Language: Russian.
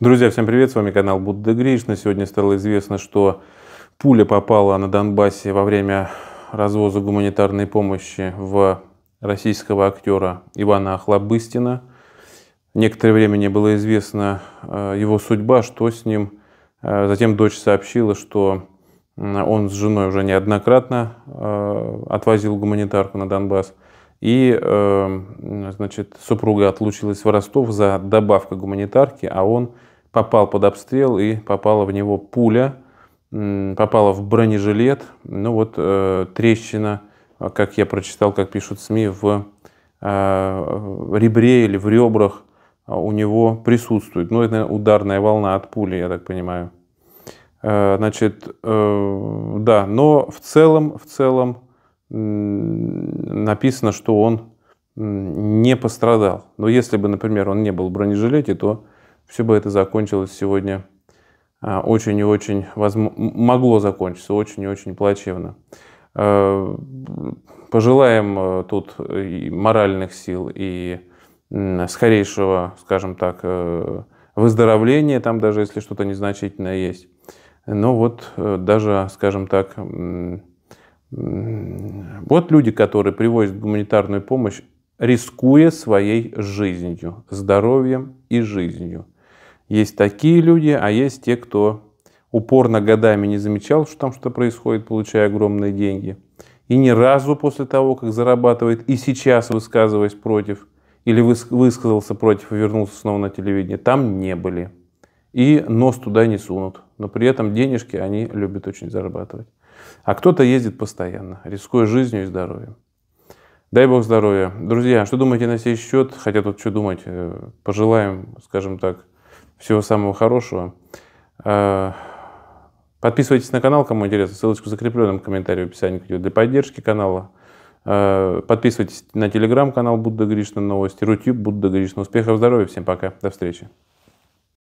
Друзья, всем привет, с вами канал Будда Гришна. Сегодня стало известно, что пуля попала на Донбассе во время развоза гуманитарной помощи в российского актера Ивана Охлобыстина. Некоторое время не было известно э, его судьба, что с ним. Э, затем дочь сообщила, что он с женой уже неоднократно э, отвозил гуманитарку на Донбасс. И, эм, значит, супруга отлучилась в Ростов за добавкой гуманитарки, а он попал под обстрел и попала в него пуля, попала в бронежилет. Ну вот э, трещина, как я прочитал, как пишут СМИ, в э, ребре или в ребрах а, у него присутствует. Ну, это ударная волна от пули, я так понимаю. Э, значит, да, но в целом, в целом написано, что он не пострадал. Но если бы, например, он не был в бронежилете, то все бы это закончилось сегодня а, очень и очень, могло закончиться очень и очень плачевно. А, пожелаем э, тут и моральных сил, и скорейшего, скажем так, э, выздоровления, там даже если что-то незначительное есть. Но ну вот э, даже, скажем так, вот люди, которые привозят гуманитарную помощь, рискуя своей жизнью, здоровьем и жизнью. Есть такие люди, а есть те, кто упорно годами не замечал, что там что происходит, получая огромные деньги. И ни разу после того, как зарабатывает, и сейчас высказываясь против, или высказался против и вернулся снова на телевидение, там не были и нос туда не сунут. Но при этом денежки они любят очень зарабатывать. А кто-то ездит постоянно, рискуя жизнью и здоровьем. Дай бог здоровья. Друзья, что думаете на сей счет? Хотя тут что думать? Э, пожелаем, скажем так, всего самого хорошего. Э, подписывайтесь на канал, кому интересно. Ссылочку в закрепленном комментарии в описании для поддержки канала. Э, подписывайтесь на телеграм-канал Будда Гришна Новости, Рутюб Будда Гришна. Успехов, здоровья, всем пока, до встречи.